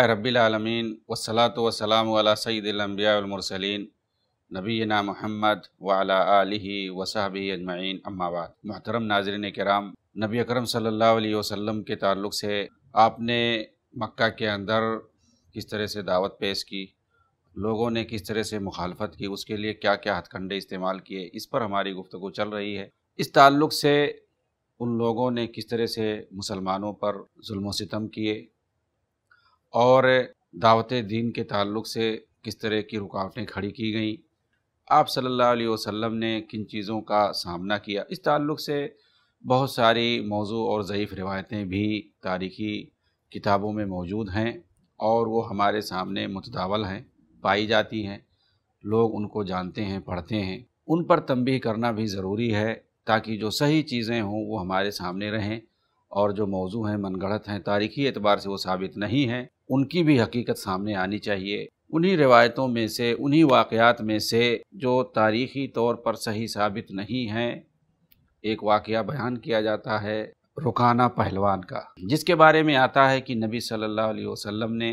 अलहमदिल्ला रबीआलमीन वसलात वसलाम सईदिलम्बियामरसलिन नबीना महमद वाला वसाबी अजमाइन अम्माबाद मोहतरम नाजरन कराम नबी अकरम सल्लल्लाहु अलैहि वसल्लम के ताल्लुक से आपने मक्का के अंदर किस तरह से दावत पेश की लोगों ने किस तरह से मुखालफत की उसके लिए क्या क्या हथकंडे इस्तेमाल किए इस पर हमारी गुफ्तु चल रही है इस ताल्लुक़ से उन लोगों ने किस तरह से मुसलमानों पर जुल्म सितम किए और दावत दीन के ताल्लुक से किस तरह की रुकावटें खड़ी की गईं आप सल्लल्लाहु अलैहि वसल्लम ने किन चीज़ों का सामना किया इस ताल्लुक से बहुत सारी मौजू और ज़यीफ़ रिवायतें भी तारीखी किताबों में मौजूद हैं और वो हमारे सामने मुतदावल हैं पाई जाती हैं लोग उनको जानते हैं पढ़ते हैं उन पर तंबी करना भी ज़रूरी है ताकि जो सही चीज़ें हों वो हमारे सामने रहें और जो मौजू हैं गढ़त हैं तारीखी एतबार से वो साबित नहीं हैं उनकी भी हकीकत सामने आनी चाहिए उन्हीं रिवायतों में से उन्हीं वाक़ात में से जो तारीखी तौर पर सही साबित नहीं हैं एक वाक़ बयान किया जाता है रुकाना पहलवान का जिसके बारे में आता है कि नबी सल्लल्लाहु अलैहि वसल्लम ने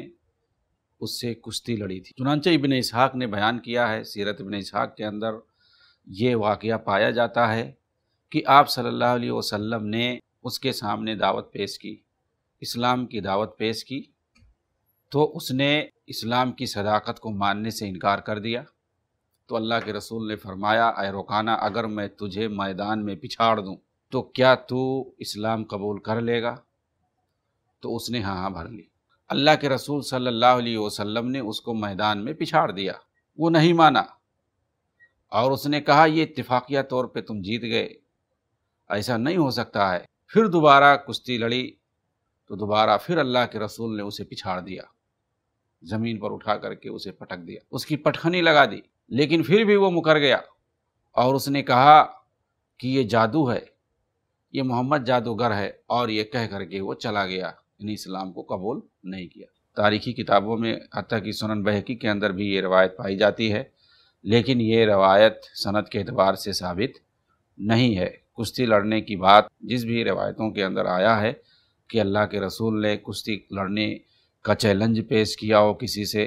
उससे कुश्ती लड़ी थी चुनानचे इबन इसहाक ने बयान किया है सीरत इबन इसहाक के अंदर ये वाक़ पाया जाता है कि आप सल्लल्लाहु अलैहि वसल्लम ने उसके सामने दावत पेश की इस्लाम की दावत पेश की तो उसने इस्लाम की सदाकत को मानने से इनकार कर दिया तो अल्लाह के रसूल ने फरमाया अय रोकाना अगर मैं तुझे मैदान में पिछाड़ दूँ तो क्या तू इस्लाम कबूल कर लेगा तो उसने हाँ हाँ भर ली अल्लाह के रसूल सल्लल्लाहु अलैहि वसल्लम ने उसको मैदान में पिछाड़ दिया वो नहीं माना और उसने कहा ये इत्तेफाक़िया तौर पे तुम जीत गए ऐसा नहीं हो सकता है फिर दोबारा कुश्ती लड़ी तो दोबारा फिर अल्लाह के रसूल ने उसे पिछाड़ दिया ज़मीन पर उठा करके उसे पटक दिया उसकी पटखनी लगा दी लेकिन फिर भी वो मुकर गया और उसने कहा कि ये जादू है ये मोहम्मद जादूगर है और ये कह करके वो चला गया इन्हें इस्लाम को कबूल नहीं किया तारीखी किताबों में हती कि सुनन बहकी के अंदर भी ये रवायत पाई जाती है लेकिन ये रवायत सनत के अतबार से साबित नहीं है कुश्ती लड़ने की बात जिस भी रिवायतों के अंदर आया है कि अल्लाह के रसूल ने कुश्ती लड़ने का चैलेंज पेश किया हो किसी से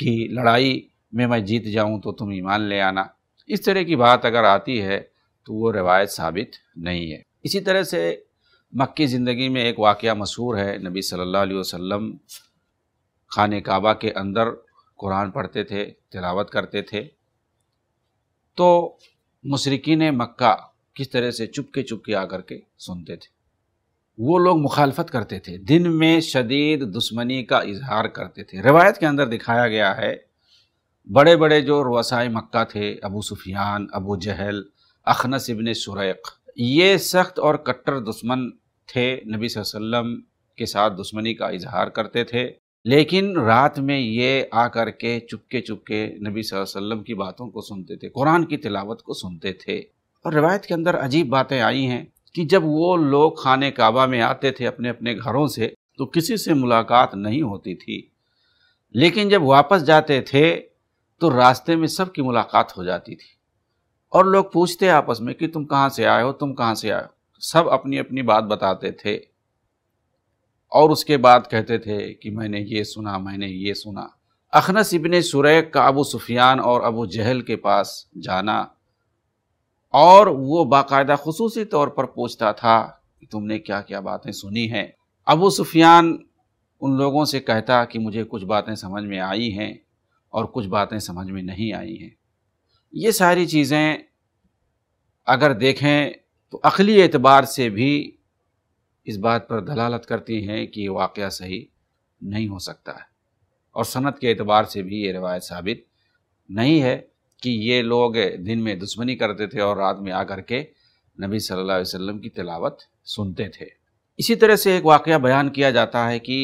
कि लड़ाई में मैं जीत जाऊं तो तुम ईमान ले आना इस तरह की बात अगर आती है तो वो रिवायत साबित नहीं है इसी तरह से मक्की ज़िंदगी में एक वाक़ मशहूर है नबी सल्ला वसम खान काबा के अंदर कुरान पढ़ते थे तिलावत करते थे तो मशरकिन मक्का किस तरह से चुपके चुपके आकर के सुनते थे वो लोग मुखालफत करते थे दिन में शदीद दुश्मनी का इजहार करते थे रिवायत के अंदर दिखाया गया है बड़े बड़े जो रसाई मक्का थे अबू सुफियान अबू जहल अखनस इबन शुरैक ये सख्त और कट्टर दुश्मन थे नबी वसल्लम के साथ दुश्मनी का इजहार करते थे लेकिन रात में ये आकर के चुपके चुपके नबी वसल्लम की बातों को सुनते थे कुरान की तिलावत को सुनते थे और रिवायत के अंदर अजीब बातें आई हैं कि जब वो लोग खाने काबा में आते थे अपने अपने घरों से तो किसी से मुलाकात नहीं होती थी लेकिन जब वापस जाते थे तो रास्ते में सबकी मुलाकात हो जाती थी और लोग पूछते आपस में कि तुम कहाँ से आए हो तुम कहाँ से आए हो सब अपनी अपनी बात बताते थे और उसके बाद कहते थे कि मैंने ये सुना मैंने ये सुना अखनस इबन सुरैक का अबू सुफियान और अबू जहल के पास जाना और वो बाकायदा खसूसी तौर पर पूछता था कि तुमने क्या क्या बातें सुनी हैं अबू सुफियान उन लोगों से कहता कि मुझे कुछ बातें समझ में आई हैं और कुछ बातें समझ में नहीं आई हैं ये सारी चीज़ें अगर देखें तो अखली एतबार से भी इस बात पर दलालत करती हैं कि ये वाक़ सही नहीं हो सकता है और सनत के एतबार से भी ये रवायत साबित नहीं है कि ये लोग दिन में दुश्मनी करते थे और रात में आकर के नबी सल्लल्लाहु अलैहि वसल्लम की तिलावत सुनते थे इसी तरह से एक वाक़ बयान किया जाता है कि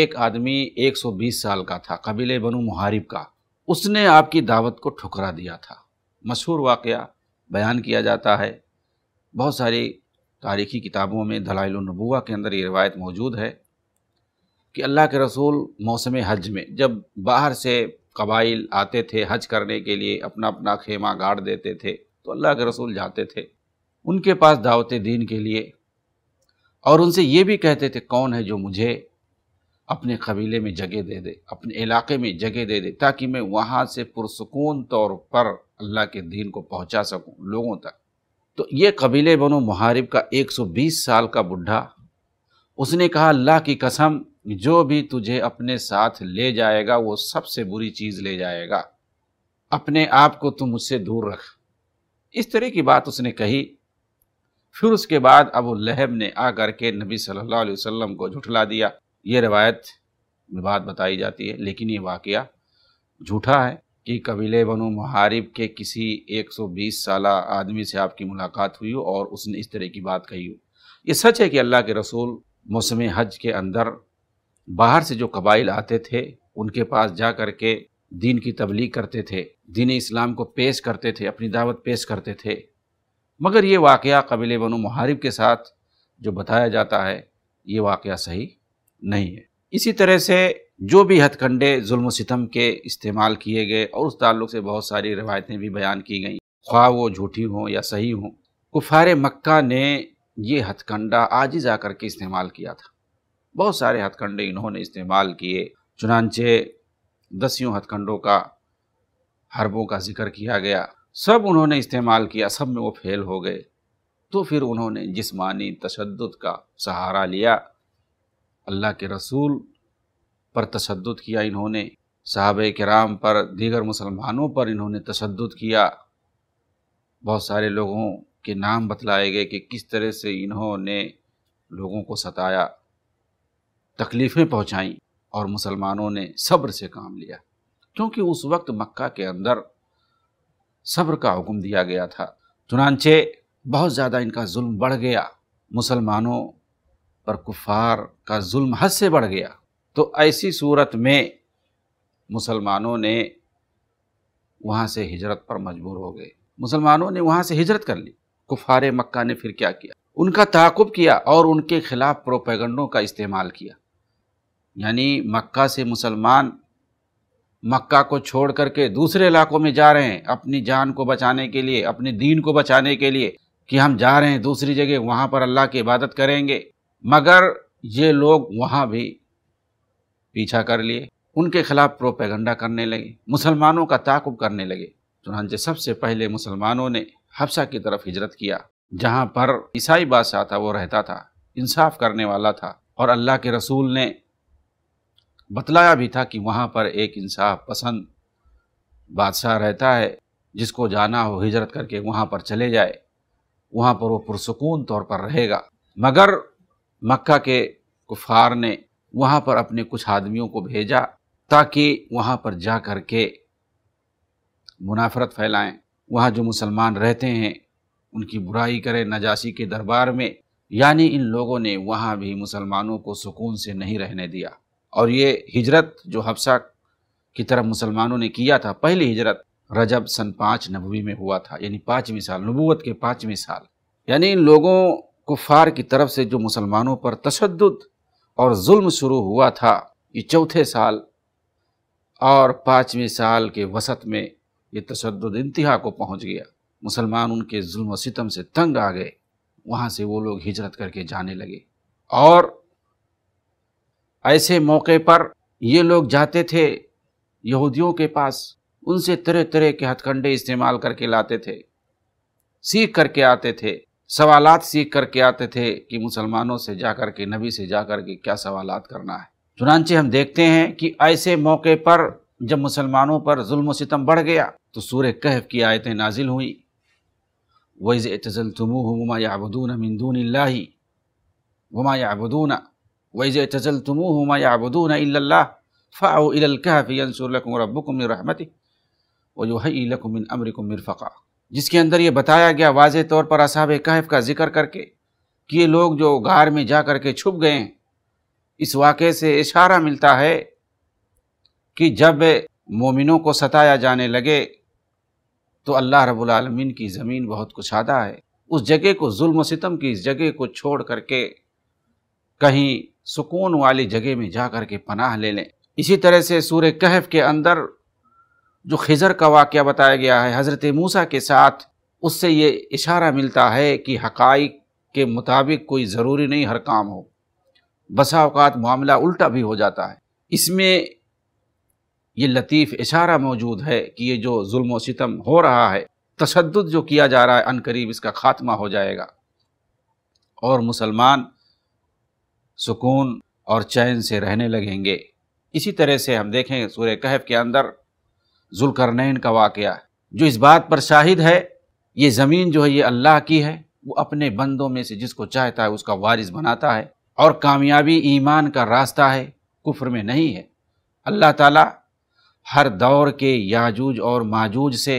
एक आदमी 120 साल का था कबीले बनु मुहारिब का उसने आपकी दावत को ठुकरा दिया था मशहूर वाक़ बयान किया जाता है बहुत सारी तारीखी किताबों में दलाइलनबुआ के अंदर ये रिवायत मौजूद है कि अल्लाह के रसूल मौसम हज में जब बाहर से कबाइल आते थे हज करने के लिए अपना अपना खेमा गाड़ देते थे तो अल्लाह के रसूल जाते थे उनके पास दावत दीन के लिए और उनसे ये भी कहते थे कौन है जो मुझे अपने कबीले में जगह दे दे अपने इलाके में जगह दे दे ताकि मैं वहाँ से पुरसकून तौर पर अल्लाह के दीन को पहुँचा सकूँ लोगों तक तो ये कबीले बनो मुहारिब का 120 साल का बुढ़ा उसने कहा अल्लाह की कसम जो भी तुझे अपने साथ ले जाएगा वो सबसे बुरी चीज़ ले जाएगा अपने आप को तुम मुझसे दूर रख इस तरह की बात उसने कही फिर उसके बाद अबू लहब ने आकर के नबी सल्लल्लाहु अलैहि वसल्लम को झुठला दिया ये रवायत में बात बताई जाती है लेकिन ये वाक़ झूठा है कि कबीले बनु महारिब के किसी 120 साल आदमी से आपकी मुलाकात हुई हो और उसने इस तरह की बात कही हो ये सच है कि अल्लाह के रसूल मौसम हज के अंदर बाहर से जो कबाइल आते थे उनके पास जा कर के दीन की तबलीग करते थे दीन इस्लाम को पेश करते थे अपनी दावत पेश करते थे मगर ये वाक़ कबीले बनो महारिब के साथ जो बताया जाता है ये वाक़ सही नहीं है इसी तरह से जो भी हथकंडे जुल्म सितम के इस्तेमाल किए गए और उस ताल्लुक से बहुत सारी रवायतें भी बयान की गई ख्वा वो झूठी हों या सही हों कुफार मक्का ने ये हथकंडा आज ही जा करके इस्तेमाल किया था बहुत सारे हथकंडे इन्होंने इस्तेमाल किए चुनाचे दसियों हथकंडों का हरबों का जिक्र किया गया सब उन्होंने इस्तेमाल किया सब में वो फेल हो गए तो फिर उन्होंने जिसमानी तशद का सहारा लिया अल्लाह के रसूल पर तशद किया इन्होंने साहब कराम पर दीगर मुसलमानों पर इन्होंने तशद किया बहुत सारे लोगों के नाम बतलाए गए कि किस तरह से इन्होंने लोगों को सताया तकलीफ़ें पहुँचाईं और मुसलमानों ने सब्र से काम लिया क्योंकि उस वक्त मक्का के अंदर सब्र का हुक्म दिया गया था चुनानचे बहुत ज़्यादा इनका जुल्म बढ़ गया मुसलमानों पर कुफार का जुल्म हद से बढ़ गया तो ऐसी सूरत में मुसलमानों ने वहाँ से हिजरत पर मजबूर हो गए मुसलमानों ने वहाँ से हिजरत कर ली कुफार मक्का ने फिर क्या किया उनका ताकुब किया और उनके खिलाफ प्रोपेगंडों का इस्तेमाल किया यानी मक्का से मुसलमान मक्का को छोड़ करके दूसरे इलाकों में जा रहे हैं अपनी जान को बचाने के लिए अपने दीन को बचाने के लिए कि हम जा रहे हैं दूसरी जगह वहाँ पर अल्लाह की इबादत करेंगे मगर ये लोग वहाँ भी पीछा कर लिए उनके खिलाफ प्रोपेगंडा करने लगे मुसलमानों का ताकुब करने लगे चुनानचे सबसे पहले मुसलमानों ने हफ्सा की तरफ हिजरत किया जहाँ पर ईसाई बादशाह था वो रहता था इंसाफ करने वाला था और अल्लाह के रसूल ने बतलाया भी था कि वहाँ पर एक इंसाफ पसंद बादशाह रहता है जिसको जाना हो हिजरत करके वहाँ पर चले जाए वहाँ पर वो पुरसकून तौर पर रहेगा मगर मक्का के कुफार ने वहाँ पर अपने कुछ आदमियों को भेजा ताकि वहाँ पर जा कर के मुनाफरत फैलाएं वहाँ जो मुसलमान रहते हैं उनकी बुराई करें नजासी के दरबार में यानी इन लोगों ने वहाँ भी मुसलमानों को सुकून से नहीं रहने दिया और ये हिजरत जो हफ्सा की तरफ मुसलमानों ने किया था पहली हिजरत रजब सन पाँच नबवी में हुआ था यानी पाँचवीं साल नबूत के पाँचवीं साल यानी इन लोगों कुफार की तरफ से जो मुसलमानों पर तशद और जुल्म शुरू हुआ था ये चौथे साल और पाँचवें साल के वसत में ये तशद इंतहा को पहुंच गया मुसलमान उनके जुल्म सितम से तंग आ गए वहाँ से वो लोग हिजरत करके जाने लगे और ऐसे मौके पर ये लोग जाते थे यहूदियों के पास उनसे तरह तरह के हथकंडे इस्तेमाल करके लाते थे सीख करके आते थे सवालात सीख करके आते थे कि मुसलमानों से जा के नबी से जाकर के क्या सवालात करना है चुनानचे हम देखते हैं कि ऐसे मौके पर जब मुसलमानों पर जुल्म सितम बढ़ गया तो सूर्य कहफ की आयतें नाजिल हुई वैज़ तजल तुम हुमा याबदून मिंदून ला हुमा याबदूना वैज तजलतमू हुमा याबदून अल्ला फ़ाओ इलकाफ़ियनसरकम रबुकम रहमती वजुहलकुमिन अमरिकम मिरफ़ा जिसके अंदर ये बताया गया वाज तौर पर असाब कहफ का जिक्र करके कि ये लोग जो गार में जा कर के छुप गए इस वाक़े से इशारा मिलता है कि जब मोमिनों को सताया जाने लगे तो अल्लाह रब्बुल रबालमीन की ज़मीन बहुत कुशादा है उस जगह को जुल्म सितम की इस जगह को छोड़ करके कहीं सुकून वाली जगह में जा कर के पनाह ले लें इसी तरह से सूर्य कहफ के अंदर जो खिजर का वाक्य बताया गया है हज़रत मूसा के साथ उससे ये इशारा मिलता है कि हकाई के मुताबिक कोई ज़रूरी नहीं हर काम हो बसा मामला उल्टा भी हो जाता है इसमें ये लतीफ़ इशारा मौजूद है कि ये जो जुल्म सितम हो रहा है तशद जो किया जा रहा है अनकरीब इसका ख़ात्मा हो जाएगा और मुसलमान सुकून और चैन से रहने लगेंगे इसी तरह से हम देखें सूर्य कहफ के अंदर जुलकरनैन का वाक़ जो इस बात पर शाहिद है ये ज़मीन जो है ये अल्लाह की है वो अपने बंदों में से जिसको चाहता है उसका वारिस बनाता है और कामयाबी ईमान का रास्ता है कुफर में नहीं है अल्लाह ताला हर दौर के याजूज और माजूज से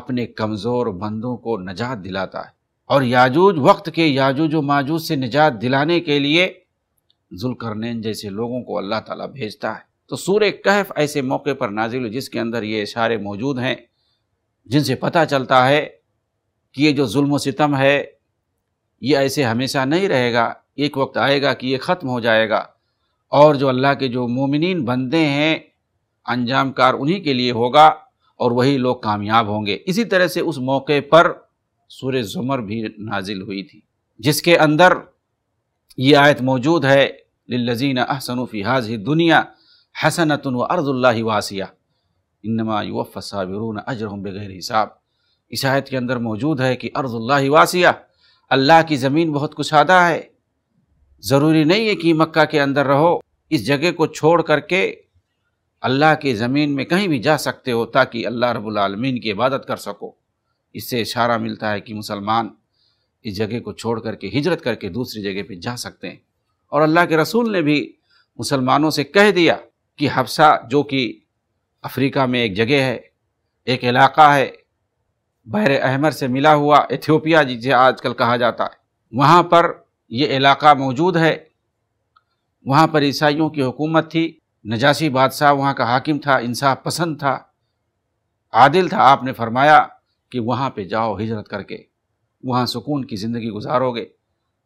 अपने कमज़ोर बंदों को नजात दिलाता है और याजूज वक्त के याजूज माजूज से निजात दिलाने के लिए जुलकरनैन जैसे लोगों को अल्लाह ताला भेजता है तो सूर्य कहफ ऐसे मौके पर नाजिल जिसके अंदर ये इशारे मौजूद हैं जिनसे पता चलता है कि ये जो जुल्म सितम है ये ऐसे हमेशा नहीं रहेगा एक वक्त आएगा कि ये ख़त्म हो जाएगा और जो अल्लाह के जो मोमिन बंदे हैं अंजाम कार उन्हीं के लिए होगा और वही लोग कामयाब होंगे इसी तरह से उस मौके पर सूर्य जुमर भी नाजिल हुई थी जिसके अंदर ये आयत मौजूद है लजीन अहसनफ़ी हाज दुनिया हसनत व अर्ज़ुल्ला वासिया इनमा युवफ़ साबिरून अजरहम बग़ैर हिसाब इस आयत के अंदर मौजूद है कि अर्ज़ुल्ला वासिया अल्लाह की ज़मीन बहुत कुशादा है ज़रूरी नहीं है कि मक्का के अंदर रहो इस जगह को छोड़ करके अल्लाह की ज़मीन में कहीं भी जा सकते हो ताकि अल्लाह रबालमीन की इबादत कर सको इससे इशारा मिलता है कि मुसलमान इस जगह को छोड़ करके हिजरत करके दूसरी जगह पर जा सकते हैं और अल्लाह के रसूल ने भी मुसलमानों से कह दिया कि हफ्सा जो कि अफ्रीका में एक जगह है एक इलाका है बहर अहमर से मिला हुआ एथियोपिया जिसे आजकल कहा जाता है वहाँ पर ये इलाका मौजूद है वहाँ पर ईसाइयों की हुकूमत थी नजासी बादशाह वहाँ का हाकिम था इंसाफ पसंद था आदिल था आपने फरमाया कि वहाँ पे जाओ हिजरत करके वहाँ सुकून की ज़िंदगी गुजारोगे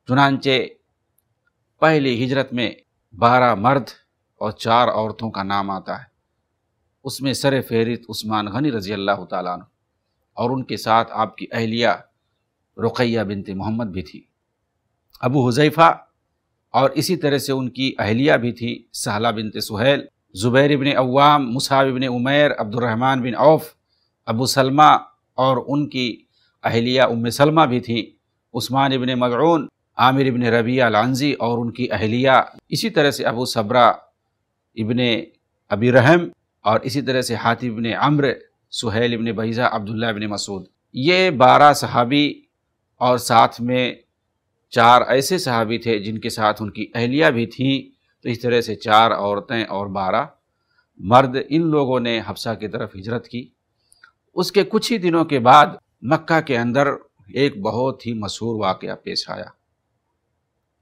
चुनानचे पहली हिजरत में बारह मर्द और चार औरतों का नाम आता है उसमें सर फहरित उस्मान गनी रज़ी अल्लाह तन और उनके साथ आपकी अहलिया रुकैया बिनते मोहम्मद भी थी अबू हुजैफ़ा और इसी तरह से उनकी अहलिया भी थी सहला बिनते Suhail Zubair ibn Awam Musab ibn Umair Abdulrahman bin Auf Abu Salama और उनकी अहलिया उम सलमा भी थी उस्मान इबन मगरून आमिर इबन रबिया लानजी और उनकी अहलिया इसी तरह से अबू सबरा इबन अबी रहम और इसी तरह से हाथी इबन अम्र सुहेल इबन बहीज़ा अब्दुल्ला इबन मसूद ये बारह सहाबी और साथ में चार ऐसे सहाबी थे जिनके साथ उनकी अहलिया भी थी तो इस तरह से चार औरतें और बारह मर्द इन लोगों ने हफ्सा की तरफ हिजरत की उसके कुछ ही दिनों के बाद मक्का के अंदर एक बहुत ही मशहूर वाक़ पेश आया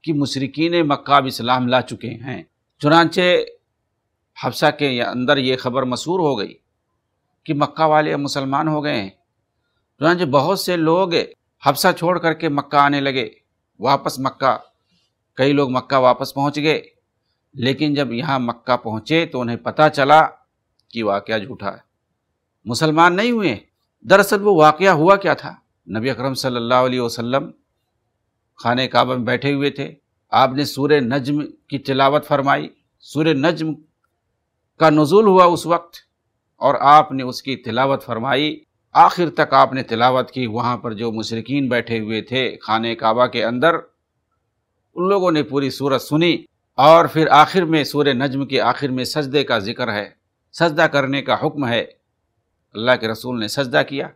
कि मशरकिन मक्का अब इस्लाम ला चुके हैं चुनाचे हफ्सा के अंदर ये खबर मशहूर हो गई कि मक्का वाले मुसलमान हो गए हैं चुनाचे बहुत से लोग हफ्सा छोड़ करके मक्का आने लगे वापस मक्का कई लोग मक्का वापस पहुंच गए लेकिन जब यहाँ मक्का पहुँचे तो उन्हें पता चला कि वाक़ झूठा है मुसलमान नहीं हुए दरअसल वो वाक़ हुआ क्या था नबी अकरम सल्लल्लाहु अलैहि वसल्लम खाने काबा में बैठे हुए थे आपने सूर्य नज्म की तिलावत फरमाई सूर्य नजम का नज़ुल हुआ उस वक्त और आपने उसकी तिलावत फरमाई आखिर तक आपने तिलावत की वहाँ पर जो मुशरकिन बैठे हुए थे खाने काबा के अंदर उन लोगों ने पूरी सूरत सुनी और फिर आखिर में सूर्य नजम के आखिर में सजदे का जिक्र है सजदा करने का हुक्म है अल्लाह के रसूल ने सजदा किया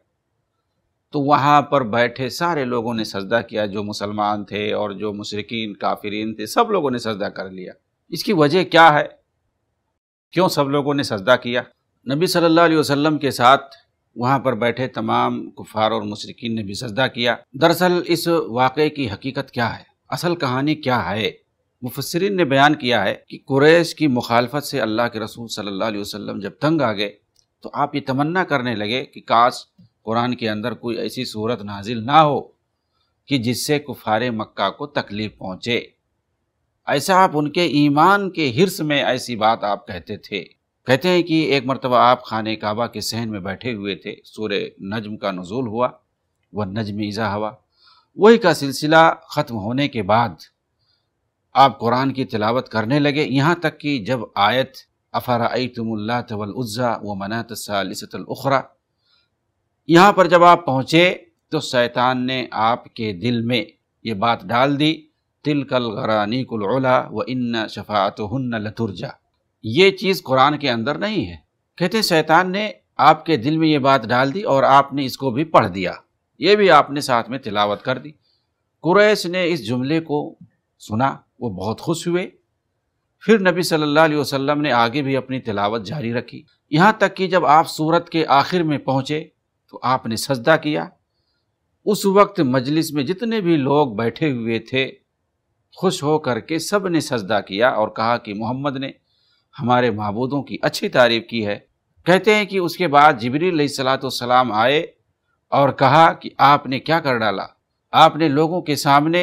तो वहाँ पर बैठे सारे लोगों ने सजदा किया जो मुसलमान थे और जो मुशरकिन काफरीन थे सब लोगों ने सजदा कर लिया इसकी वजह क्या है क्यों सब लोगों ने सजदा किया नबी सल्लल्लाहु अलैहि वसल्लम के साथ वहाँ पर बैठे तमाम कुफार और मुशरकिन ने भी सजदा किया दरअसल इस वाक़े की हकीकत क्या है असल कहानी क्या है मुफसरिन ने बयान किया है कि कुरैश की मुखालफत से अल्लाह के रसूल सल्ला वसम जब तंग आ गए तो आप ये तमन्ना करने लगे कि काश कुरान के अंदर कोई ऐसी सूरत नाजिल ना हो कि जिससे कुफार मक्का को तकलीफ़ पहुँचे ऐसा आप उनके ईमान के हिरस में ऐसी बात आप कहते थे कहते हैं कि एक मरतबा आप खान काबा के सहन में बैठे हुए थे सूर्य नजम का नजूल हुआ वह नजम ईज़ा हवा वही का सिलसिला ख़त्म होने के बाद आप कुरान की तिलावत करने लगे यहाँ तक कि जब आयत अफ़रा तुमल्ला तवल व मनात यहाँ पर जब आप पहुँचे तो शैतान ने आपके दिल में ये बात डाल दी तिलकल गरानी कुलला व इन शफात लतुरजा ये चीज़ कुरान के अंदर नहीं है कहते शैतान ने आपके दिल में ये बात डाल दी और आपने इसको भी पढ़ दिया ये भी आपने साथ में तिलावत कर दी कुरैश ने इस जुमले को सुना वो बहुत खुश हुए फिर नबी सल्लल्लाहु अलैहि वसल्लम ने आगे भी अपनी तिलावत जारी रखी यहाँ तक कि जब आप सूरत के आखिर में पहुँचे तो आपने सजदा किया उस वक्त मजलिस में जितने भी लोग बैठे हुए थे खुश हो कर के सब ने सजदा किया और कहा कि मोहम्मद ने हमारे महबूदों की अच्छी तारीफ की है कहते हैं कि उसके बाद जबरी सलाम आए और कहा कि आपने क्या कर डाला आपने लोगों के सामने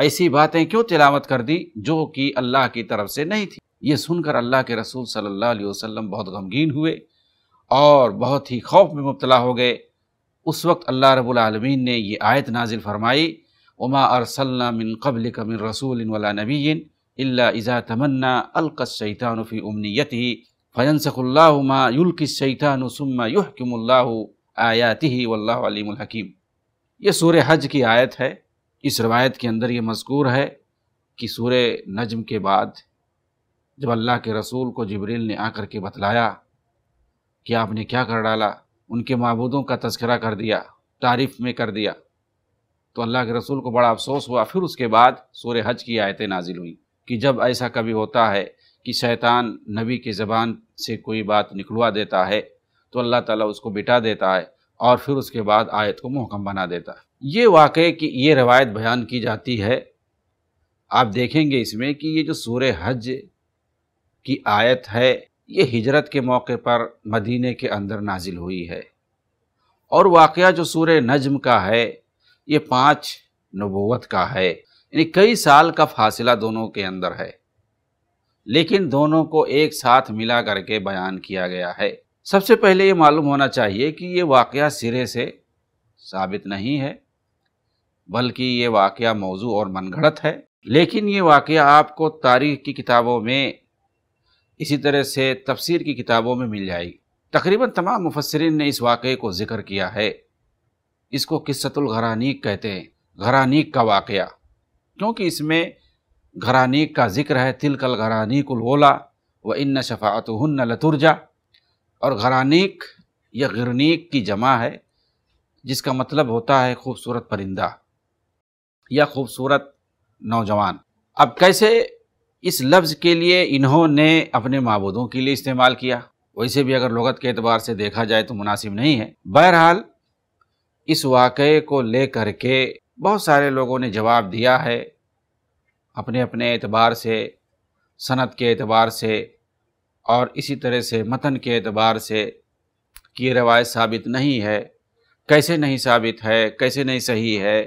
ऐसी बातें क्यों तिलावत कर दी जो कि अल्लाह की तरफ से नहीं थी ये सुनकर अल्लाह के रसूल सल्लल्लाहु अलैहि वसल्लम बहुत गमगीन हुए और बहुत ही खौफ में मुबतला हो गए उस वक्त अल्लाह रबालमीन ने यह आयत नाजिल फरमाई उमा अरसल्ला मिन कमिन रसूल वला नबीन अल्ला इज़ा तमन्ना अलकसैतानफ़ी उमनीत ही फ़यनसखुल्लामा युल्किसैतानसम्मा युहकमुल्ला आयाति ही वल्लामहकीम यह सूर हज की आयत है इस रवायत के अंदर ये मजकूर है कि सूर नजम के बाद जब अल्लाह के रसूल को जबरील ने आकर के बतलाया कि आपने क्या कर डाला उनके मबूदों का तस्करा कर दिया तारीफ़ में कर दिया तो अल्लाह के रसूल को बड़ा अफसोस हुआ फिर उसके बाद सूर हज की आयतें नाजिल हुई कि जब ऐसा कभी होता है कि शैतान नबी की ज़बान से कोई बात निकलवा देता है तो अल्लाह ताला उसको बिटा देता है और फिर उसके बाद आयत को मोहकम बना देता है ये वाक़ की ये रवायत बयान की जाती है आप देखेंगे इसमें कि ये जो सूर हज की आयत है ये हिजरत के मौके पर मदीने के अंदर नाजिल हुई है और वाक़ जो सूर नजम का है ये पाँच नबोवत का है यानी कई साल का फासला दोनों के अंदर है लेकिन दोनों को एक साथ मिला करके बयान किया गया है सबसे पहले ये मालूम होना चाहिए कि ये वाक़ सिरे से साबित नहीं है बल्कि ये वाक़ मौजू और मनगढ़ंत है लेकिन ये वाक़ आपको तारीख की किताबों में इसी तरह से तफसीर की किताबों में मिल जाएगी तकरीबन तमाम मुफसरिन ने इस वाक़े को जिक्र किया है इसको किस्सतुलघरानीक कहते हैं घरानीक का वाक़ क्योंकि इसमें घरानीक का जिक्र है तिलकल घरानीकुलवला व इन शफ़ात हन्न लतुरजा और घरानीक या गिरनीक की जमा है जिसका मतलब होता है खूबसूरत परिंदा या खूबसूरत नौजवान अब कैसे इस लफ्ज़ के लिए इन्होंने अपने मबूदों के लिए इस्तेमाल किया वैसे भी अगर लगत के अतबार से देखा जाए तो मुनासिब नहीं है बहरहाल इस वाक़े को ले कर के बहुत सारे लोगों ने जवाब दिया है अपने अपने एतबार से सनत के एतबार से और इसी तरह से मतन के एतबार से कि रवायत साबित नहीं है कैसे नहीं साबित है कैसे नहीं सही है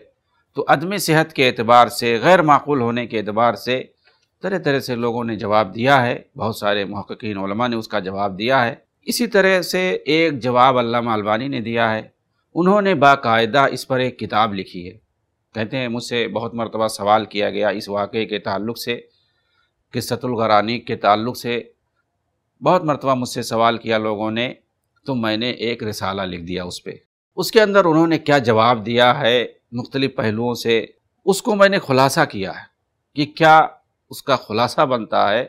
तो अदम सेहत के एतबार से गैर माकूल होने के एतबार से तरह तरह से लोगों ने जवाब दिया है बहुत सारे महक्कीन ने उसका जवाब दिया है इसी तरह से एक जवाब अल्लामा अलबानी ने दिया है उन्होंने बाकायदा इस पर एक किताब लिखी है कहते हैं मुझसे बहुत मरतबा सवाल किया गया इस वाक़े के ताल्लुक से किसतुलगरानी के ताल्लुक से बहुत मरतबा मुझसे सवाल किया लोगों ने तो मैंने एक रिसाला लिख दिया उस पर उसके अंदर उन्होंने क्या जवाब दिया है मुख्तलिफ़ पहलुओं से उसको मैंने खुलासा किया है कि क्या उसका खुलासा बनता है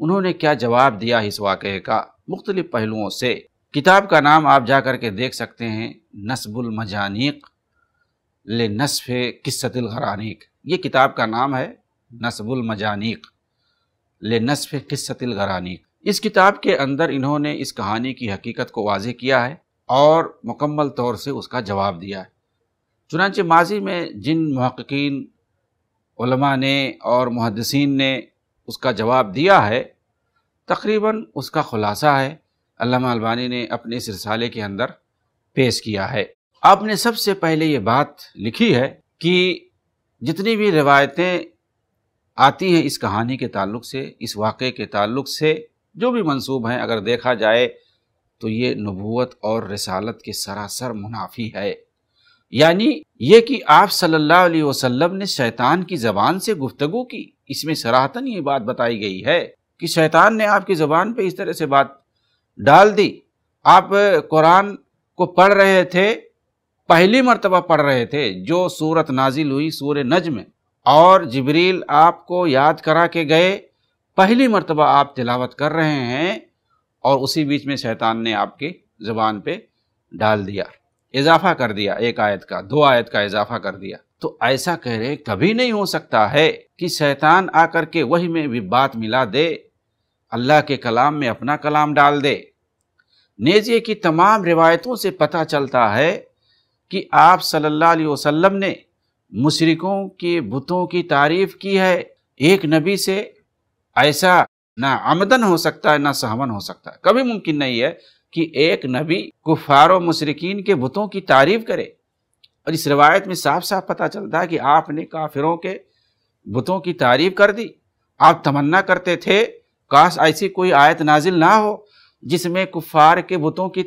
उन्होंने क्या जवाब दिया इस वाक़े का मुख्तलिफ पहलुओं से किताब का नाम आप जा कर के देख सकते हैं नसबुल मजानीक ले नसफ़ किस्सतिल ये किताब का नाम है नस्बुल मजानीक ले नसफ़ किस्सतिल इस किताब के अंदर इन्होंने इस कहानी की हकीकत को वाज किया है और मुकम्मल तौर से उसका जवाब दिया है चुनाच माजी में जिन महक्कीन ने और मुहदसिन ने उसका जवाब दिया है तकरीबन उसका खुलासा है अल्लामा अलबानी ने अपने इस रसाले के अंदर पेश किया है आपने सबसे पहले ये बात लिखी है कि जितनी भी रिवायतें आती हैं इस कहानी के ताल्लुक से इस वाक़े के ताल्लुक से जो भी मंसूब हैं अगर देखा जाए तो ये नबूत और रसालत के सरासर मुनाफी है यानी ये कि आप सल्लल्लाहु अलैहि वसल्लम ने शैतान की जबान से गुफ्तगु की इसमें सराहतन ये बात बताई गई है कि शैतान ने आपकी ज़बान पे इस तरह से बात डाल दी आप कुरान को पढ़ रहे थे पहली मरतबा पढ़ रहे थे जो सूरत नाजिल हुई सूर नजम और जबरील आपको याद करा के गए पहली मरतबा आप तिलावत कर रहे हैं और उसी बीच में शैतान ने आपकी ज़बान पे डाल दिया इजाफा कर दिया एक आयत का दो आयत का इजाफा कर दिया तो ऐसा कह रहे कभी नहीं हो सकता है कि शैतान आकर के वही में भी बात मिला दे अल्लाह के कलाम में अपना कलाम डाल दे नेजिए की तमाम रिवायतों से पता चलता है कि आप सल्लल्लाहु अलैहि वसल्लम ने मुशरकों के बुतों की तारीफ की है एक नबी से ऐसा ना आमदन हो सकता है ना सहमन हो सकता है कभी मुमकिन नहीं है कि एक नबी कुफार मशरकिन के बुतों की तारीफ करे और इस रवायत में साफ साफ पता चलता है कि आपने काफिरों के बुतों की तारीफ कर दी आप तमन्ना करते थे काश ऐसी कोई आयत नाजिल ना हो जिसमें कुफार के बुतों की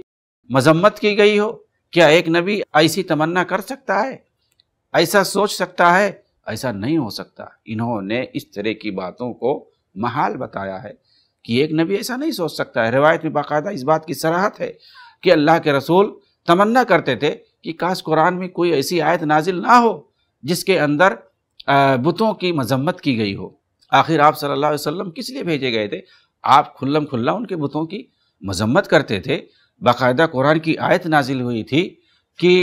मजम्मत की गई हो क्या एक नबी ऐसी तमन्ना कर सकता है ऐसा सोच सकता है ऐसा नहीं हो सकता इन्होंने इस तरह की बातों को महाल बताया है कि एक नबी ऐसा नहीं सोच सकता है रिवायत में बाकायदा इस बात की सराहत है कि अल्लाह के रसूल तमन्ना करते थे कि काश कुरान में कोई ऐसी आयत नाजिल ना हो जिसके अंदर बुतों की मजम्मत की गई हो आखिर आप सल्लल्लाहु अलैहि वसल्लम किस लिए भेजे गए थे आप खुल्लम खुल्ला उनके बुतों की मजम्मत करते थे बाकायदा कुरान की आयत नाजिल हुई थी कि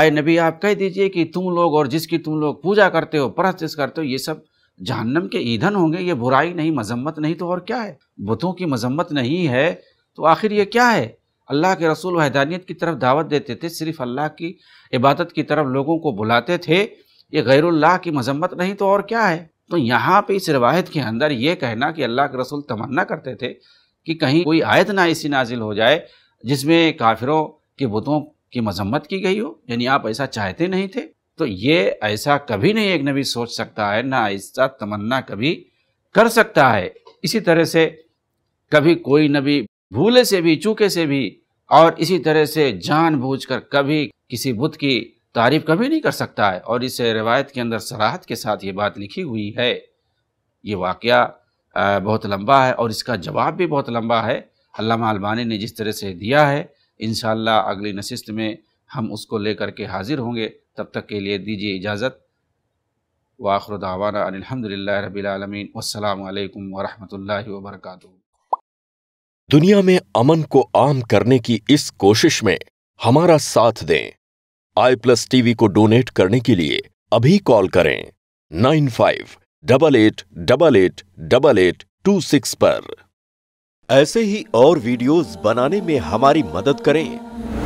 आए नबी आप कह दीजिए कि तुम लोग और जिसकी तुम लोग पूजा करते हो परस्तिश करते हो ये सब जहन्नम के ईंधन होंगे ये बुराई नहीं मजम्मत नहीं तो और क्या है बुतों की मजम्मत नहीं है तो आखिर ये क्या है अल्लाह के रसूल वहदानियत की तरफ दावत देते थे सिर्फ अल्लाह की इबादत की तरफ लोगों को बुलाते थे ये गैरुल्लाह की मजम्मत नहीं तो और क्या है तो यहाँ पे इस रवायत के अंदर ये कहना कि अल्लाह के रसूल तमन्ना करते थे कि कहीं कोई आयत ना ऐसी नाजिल हो जाए जिसमें काफिरों के बुतों की मजम्मत की गई हो यानी आप ऐसा चाहते नहीं थे तो ये ऐसा कभी नहीं एक नबी सोच सकता है ना ऐसा तमन्ना कभी कर सकता है इसी तरह से कभी कोई नबी भूले से भी चूके से भी और इसी तरह से जानबूझकर कभी किसी बुत की तारीफ कभी नहीं कर सकता है और इस रिवायत के अंदर सराहत के साथ ये बात लिखी हुई है ये वाक़ बहुत लंबा है और इसका जवाब भी बहुत लंबा है अल्लामा अलबानी ने जिस तरह से दिया है इन अगली नशिस्त में हम उसको लेकर के हाजिर होंगे तब तक के लिए दीजिए इजाज़त वाखर दावाना अलहमदिल्ला रबीआलमीन वालकम वरम वरक दुनिया में अमन को आम करने की इस कोशिश में हमारा साथ दें आई प्लस टीवी को डोनेट करने के लिए अभी कॉल करें nine five double eight double eight double eight two six पर ऐसे ही और वीडियोस बनाने में हमारी मदद करें